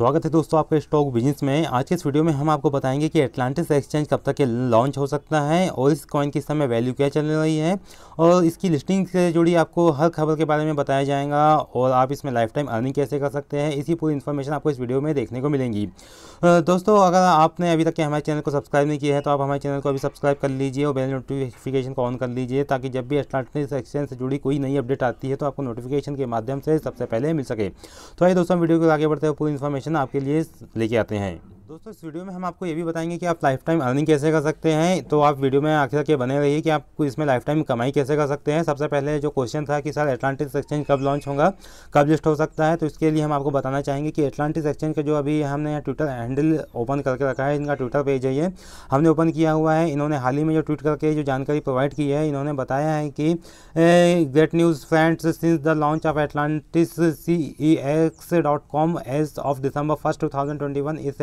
स्वागत है दोस्तों आपके स्टॉक बिजनेस में आज के इस वीडियो में हम आपको बताएंगे कि एटलांटिस एक्सचेंज कब तक लॉन्च हो सकता है और इस कॉइन की समय वैल्यू क्या चल रही है और इसकी लिस्टिंग से जुड़ी आपको हर खबर के बारे में बताया जाएगा और आप इसमें लाइफ टाइम अर्निंग कैसे कर सकते हैं इसी पूरी इन्फॉर्मेशन आपको इस वीडियो में देखने को मिलेंगी दोस्तों अगर आपने अभी तक के हमारे चैनल को सब्सक्राइब नहीं किया है तो आप हमारे चैनल को अभी सब्सक्राइब कर लीजिए और बेल नोटिफिकेशन को ऑन कर लीजिए ताकि जब भी एटलांटिस एक्सचेंज से जुड़ी कोई नई अपडेट आती है तो आपको नोटिफिकेशन के माध्यम से सबसे पहले मिल सके तो आइए दोस्तों वीडियो को आगे बढ़ते हुए पूरी इन्फॉर्मेशन क्वेश्चन आपके लिए लेके आते हैं दोस्तों इस वीडियो में हम आपको ये भी बताएंगे कि आप लाइफ टाइम अर्निंग कैसे कर सकते हैं तो आप वीडियो में आखिर के बने रहिए कि आपको इसमें लाइफ टाइम कमाई कैसे कर सकते हैं सबसे पहले जो क्वेश्चन था कि सर एटलांटिक्स एक्सचेंज कब लॉन्च होगा कब लिस्ट हो सकता है तो इसके लिए हम आपको बताना चाहेंगे कि एटलांटिक्स एक्सचेंज का जो अभी हमने ट्विटर हैंडल ओपन करके रखा है इनका ट्विटर पेज है ये हमने ओपन किया हुआ है इन्होंने हाल ही में जो ट्वीट करके जो जानकारी प्रोवाइड की है इन्होंने बताया है कि great news friends since the launch of Atlantis C E X dot com as of December first two thousand twenty one this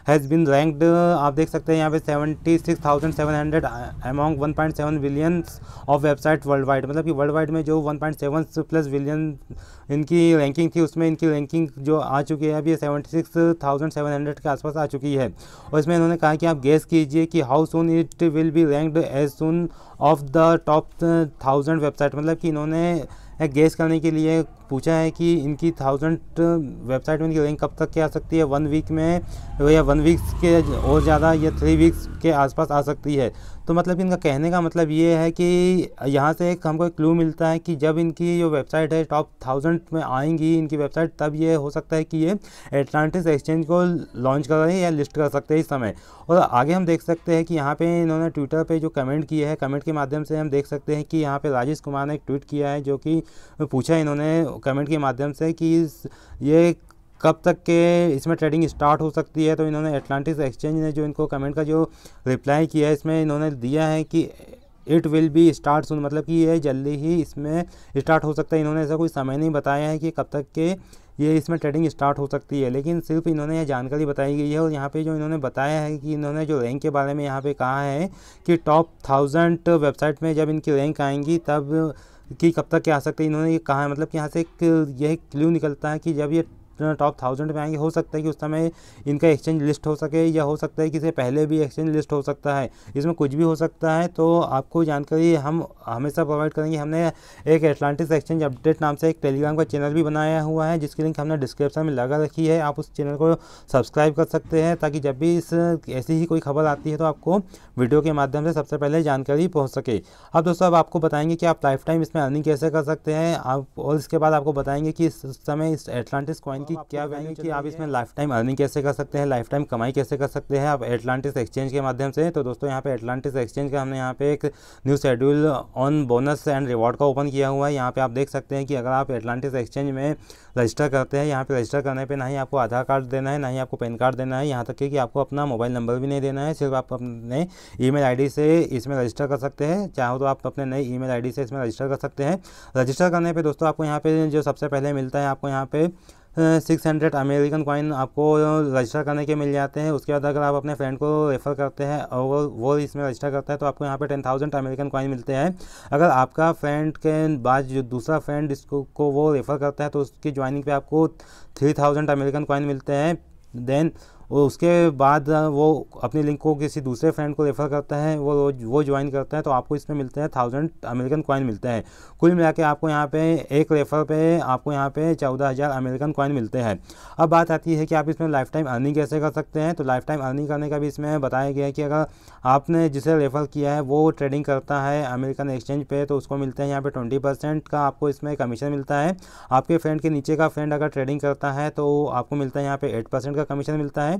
has been ranked आप देख सकते हैं यहाँ पे seventy six thousand seven hundred among one point seven billion of website world wide मतलब कि world wide में जो one point seven plus billion इनकी रैंकिंग थी उसमें इनकी रैंकिंग जो आ चुकी है अभी seventy six thousand seven hundred के आसपास आ चुकी है और इसमें इन्होंने कहा कि आप गेस कीजिए कि how soon it will be ranked as one of the top thousand website मतलब कि इन्होंने गेस करने के लिए पूछा है कि इनकी थाउजेंड वेबसाइट uh, में इनकी रैंक कब तक क्या आ सकती है वन वीक में या वन वीक्स के और ज़्यादा या थ्री वीक्स के आसपास आ सकती है तो मतलब इनका कहने का मतलब ये है कि यहाँ से एक हमको एक क्लू मिलता है कि जब इनकी जो वेबसाइट है टॉप थाउजेंड में आएंगी इनकी वेबसाइट तब ये हो सकता है कि ये एटलांटिस एक्सचेंज को लॉन्च कर रहे हैं या लिस्ट कर सकते हैं इस समय और आगे हम देख सकते हैं कि यहाँ पे इन्होंने ट्विटर पे जो कमेंट किया है कमेंट के माध्यम से हम देख सकते हैं कि यहाँ पर राजेश कुमार ने एक ट्वीट किया है जो कि पूछा इन्होंने कमेंट के माध्यम से कि ये कब तक के इसमें ट्रेडिंग स्टार्ट हो सकती है तो इन्होंने एटलांटिस एक्सचेंज ने जो इनको कमेंट का जो रिप्लाई किया है इसमें इन्होंने दिया है कि it will be start soon मतलब कि ये जल्दी ही इसमें स्टार्ट हो सकता है इन्होंने ऐसा कोई समय नहीं बताया है कि कब तक के ये इसमें ट्रेडिंग स्टार्ट हो सकती है लेकिन सिर्फ इन्होंने यह जानकारी बताई गई है और यहाँ पे जो इन्होंने बताया है कि इन्होंने जो रैंक के बारे में यहाँ पे कहा है कि टॉप थाउजेंड वेबसाइट में जब इनकी रैंक आएंगी तब कि कब तक के आ सकते हैं इन्होंने ये कहा है मतलब कि यहाँ से एक यह क्ल्यू निकलता है कि जब ये टॉप थाउजेंड में आएंगे हो सकता है कि उस समय इनका एक्सचेंज लिस्ट हो सके या हो सकता है कि इससे पहले भी एक्सचेंज लिस्ट हो सकता है इसमें कुछ भी हो सकता है तो आपको जानकारी हम हमेशा प्रोवाइड करेंगे हमने एक एटलांटिस एक्सचेंज अपडेट नाम से एक टेलीग्राम का चैनल भी बनाया हुआ है जिसकी लिंक हमने डिस्क्रिप्शन में लगा रखी है आप उस चैनल को सब्सक्राइब कर सकते हैं ताकि जब भी इस ऐसी ही कोई खबर आती है तो आपको वीडियो के माध्यम से सबसे पहले जानकारी पहुँच सके अब दोस्तों अब आपको बताएंगे कि आप लाइफ टाइम इसमें अर्निंग कैसे कर सकते हैं आप और इसके बाद आपको बताएंगे कि इस समय इस एटलांटिस कॉइन प्लान की क्या वैल्यू की आप इसमें लाइफ टाइम अर्निंग कैसे कर सकते हैं लाइफ टाइम कमाई कैसे कर सकते हैं आप एटलांटिस एक्सचेंज के माध्यम से तो दोस्तों यहाँ पे एटलांटिस एक्सचेंज का हमने यहाँ पे एक new schedule on bonus and reward का ओपन किया हुआ है यहाँ पे आप देख सकते हैं कि अगर आप एटलांटिस एक्सचेंज में रजिस्टर करते हैं यहाँ पे रजिस्टर करने पे ना ही आपको आधार कार्ड देना है ना ही आपको पैन कार्ड देना है यहाँ तक कि आपको अपना मोबाइल नंबर भी नहीं देना है सिर्फ आप अपने ईमेल आईडी से इसमें रजिस्टर कर सकते हैं चाहो तो आप अपने नए ईमेल आईडी से इसमें रजिस्टर कर सकते हैं रजिस्टर करने पर दोस्तों आपको यहाँ पर जो सबसे पहले मिलता है आपको यहाँ पर सिक्स हंड्रेड अमेरिकन कॉइन आपको रजिस्टर करने के मिल जाते हैं उसके बाद अगर आप अपने फ्रेंड को रेफ़र करते हैं और वो इसमें रजिस्टर करता है तो आपको यहाँ पे टेन थाउजेंड अमेरिकन कॉइन मिलते हैं अगर आपका फ्रेंड के बाद जो दूसरा फ्रेंड इसको को वो रेफ़र करता है तो उसकी ज्वाइनिंग पे आपको थ्री थाउजेंड अमेरिकन कॉइन मिलते हैं देन और उसके बाद वो अपने लिंक को किसी दूसरे फ्रेंड को रेफ़र करता है वो वो ज्वाइन करता है तो आपको इसमें मिलते हैं थाउजेंड अमेरिकन कॉइन मिलते हैं कुल मिला के आपको यहाँ पे एक रेफ़र पे आपको यहाँ पे चौदह हज़ार अमेरिकन कॉइन मिलते हैं अब बात आती है कि आप इसमें लाइफ टाइम अर्निंग कैसे कर सकते हैं तो लाइफ टाइम अर्निंग करने का भी इसमें बताया गया है कि अगर आपने जिसे रेफ़र किया है वो ट्रेडिंग करता है अमेरिकन एक्सचेंज पर तो उसको मिलते हैं यहाँ पर ट्वेंटी का आपको इसमें कमीशन मिलता है आपके फ्रेंड के नीचे का फ्रेंड अगर ट्रेडिंग करता है तो आपको मिलता है यहाँ पर एट का कमीशन मिलता है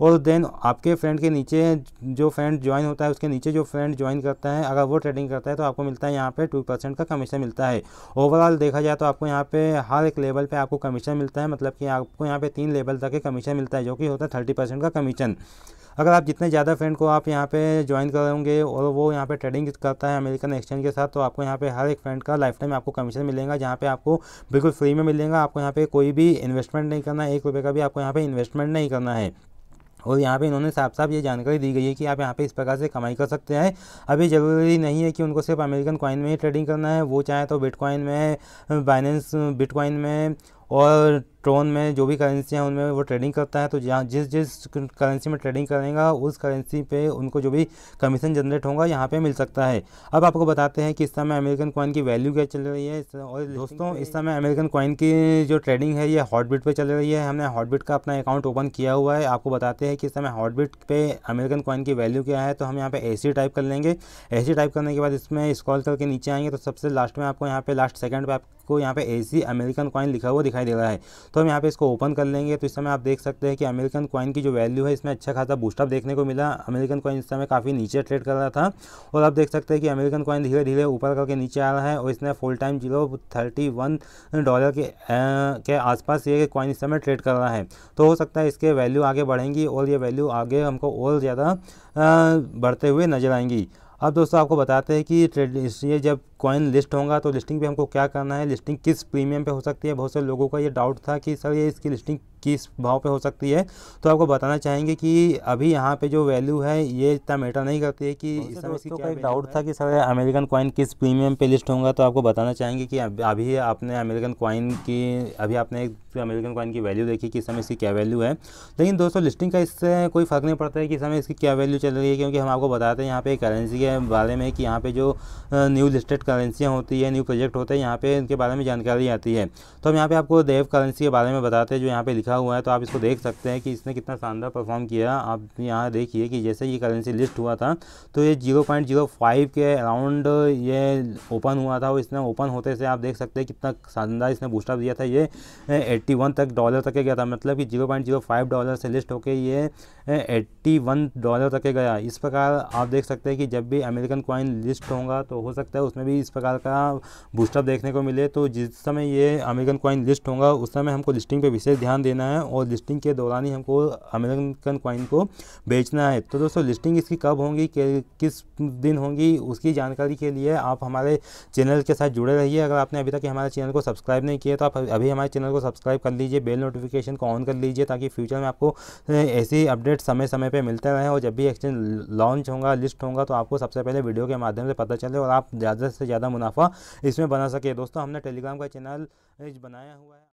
और देन आपके फ्रेंड के नीचे जो फ्रेंड ज्वाइन होता है उसके नीचे जो फ्रेंड ज्वाइन करता है अगर वो ट्रेडिंग करता है तो आपको मिलता है यहाँ पे टू परसेंट का कमीशन मिलता है ओवरऑल देखा जाए तो आपको यहाँ पे हर एक लेवल पे आपको कमीशन मिलता है मतलब कि आपको यहाँ पे तीन लेवल तक के कमीशन मिलता है जो कि होता है थर्टी परसेंट का कमीशन अगर आप जितने ज़्यादा फ्रेंड को आप यहाँ पे ज्वाइन करोगे और वो यहाँ पे ट्रेडिंग करता है अमेरिकन एक्सचेंज के साथ तो आपको यहाँ पे हर एक फ्रेंड का लाइफ टाइम आपको कमीशन मिलेगा जहाँ पे आपको बिल्कुल फ्री में मिलेगा आपको यहाँ पे कोई भी इन्वेस्टमेंट नहीं करना है एक रुपये का भी आपको यहाँ पे इन्वेस्टमेंट नहीं करना है और यहाँ पे इन्होंने साफ साफ ये जानकारी दी गई है कि आप यहाँ पे इस प्रकार से कमाई कर सकते हैं अभी ज़रूरी नहीं है कि उनको सिर्फ अमेरिकन कॉइन में ही ट्रेडिंग करना है वो चाहे तो बिटकॉइन में बाइनेंस बिटकॉइन में और ट्रोन में जो भी करेंसी हैं उनमें वो ट्रेडिंग करता है तो जहाँ जिस जिस करेंसी में ट्रेडिंग करेगा उस करेंसी पे उनको जो भी कमीशन जनरेट होगा यहाँ पे मिल सकता है अब आपको बताते हैं कि इस समय अमेरिकन कॉइन की वैल्यू क्या चल रही है और दोस्तों इस समय अमेरिकन कॉइन की जो ट्रेडिंग है ये हॉटबिट पर चल रही है हमने हॉटबिट का अपना अकाउंट ओपन किया हुआ है आपको बताते हैं कि इस समय हॉटबिट पर अमेरिकन कॉइन की वैल्यू क्या है तो हम यहाँ पर ए टाइप कर लेंगे ए टाइप करने के बाद इसमें स्कॉल करके नीचे आएंगे तो सबसे लास्ट में आपको यहाँ पर लास्ट सेकेंड पर आपको यहाँ पर ए अमेरिकन कॉइन लिखा हुआ दिखाई दिखाई दे रहा है तो हम यहाँ पे इसको ओपन कर लेंगे तो इस समय आप देख सकते हैं कि अमेरिकन कॉइन की जो वैल्यू है इसमें अच्छा खासा बूस्टअप देखने को मिला अमेरिकन कॉइन इस समय काफ़ी नीचे ट्रेड कर रहा था और आप देख सकते हैं कि अमेरिकन कॉइन धीरे धीरे ऊपर करके नीचे आ रहा है और इसने full time zero thirty dollar के के आसपास ये कॉइन इस समय ट्रेड कर रहा है तो हो सकता है इसके वैल्यू आगे बढ़ेंगी और ये वैल्यू आगे हमको और ज़्यादा बढ़ते हुए नजर आएंगी अब दोस्तों आपको बताते हैं कि ट्रेड ये जब कॉइन लिस्ट होगा तो लिस्टिंग पे हमको क्या करना है लिस्टिंग किस प्रीमियम पे हो सकती है बहुत से लोगों का ये डाउट था कि सर ये इसकी लिस्टिंग किस भाव पे हो सकती है तो आपको बताना चाहेंगे कि अभी यहाँ पे जो वैल्यू है ये इतना मैटर नहीं करती है कि इस समय एक डाउट था कि सर अमेरिकन कॉइन किस प्रीमियम पे लिस्ट होगा तो आपको बताना चाहेंगे कि अभी आपने अमेरिकन कॉइन की अभी आपने एक अमेरिकन कॉइन की वैल्यू देखी कि इस समय इसकी क्या वैल्यू है लेकिन दोस्तों लिस्टिंग का इससे कोई फ़र्क नहीं पड़ता है कि इस समय इसकी क्या वैल्यू चल रही है क्योंकि हम आपको बताते हैं यहाँ पे करेंसी के बारे में कि यहाँ पे जो न्यू लिस्टेड करेंसियाँ होती है न्यू प्रोजेक्ट होते हैं यहाँ पे इनके बारे में जानकारी आती है तो हम यहाँ पे आपको देव करेंसी के बारे में बताते हैं जो यहाँ पे लिखा हुआ है तो आप इसको देख सकते हैं कि इसने कितना शानदार परफॉर्म किया आप यहाँ देखिए कि जैसे ये करेंसी लिस्ट हुआ था तो ये जीरो पॉइंट जीरो फाइव के अराउंड ये ओपन हुआ था और इसने ओपन होते से आप देख सकते हैं कितना शानदार इसने बूस्टअप दिया था ये एट्टी वन तक डॉलर तक के गया था मतलब कि zero point zero five dollar से लिस्ट होकर ये एट्टी वन डॉलर तक के गया इस प्रकार आप देख सकते हैं कि जब भी अमेरिकन क्वाइन लिस्ट होगा तो हो सकता है उसमें भी इस प्रकार का बूस्टअप देखने को मिले तो जिस समय ये अमेरिकन कॉइन लिस्ट होगा उस समय हमको लिस्टिंग पे विशेष ध्यान देना है और लिस्टिंग के दौरान ही हमको अमेरिकन कॉइन को बेचना है तो दोस्तों लिस्टिंग इसकी कब होंगी किस दिन होंगी उसकी जानकारी के लिए आप हमारे चैनल के साथ जुड़े रहिए अगर आपने अभी तक हमारे चैनल को सब्सक्राइब नहीं किया तो आप अभी हमारे चैनल को सब्सक्राइब कर लीजिए बेल नोटिफिकेशन को ऑन कर लीजिए ताकि फ्यूचर में आपको ऐसी अपडेट समय समय पर मिलते रहे और जब भी एक्सचेंज लॉन्च होगा लिस्ट होगा तो आपको सबसे पहले वीडियो के माध्यम से पता चले और आप ज़्यादा से से ज़्यादा मुनाफा इसमें बना सके दोस्तों हमने टेलीग्राम का चैनल बनाया हुआ है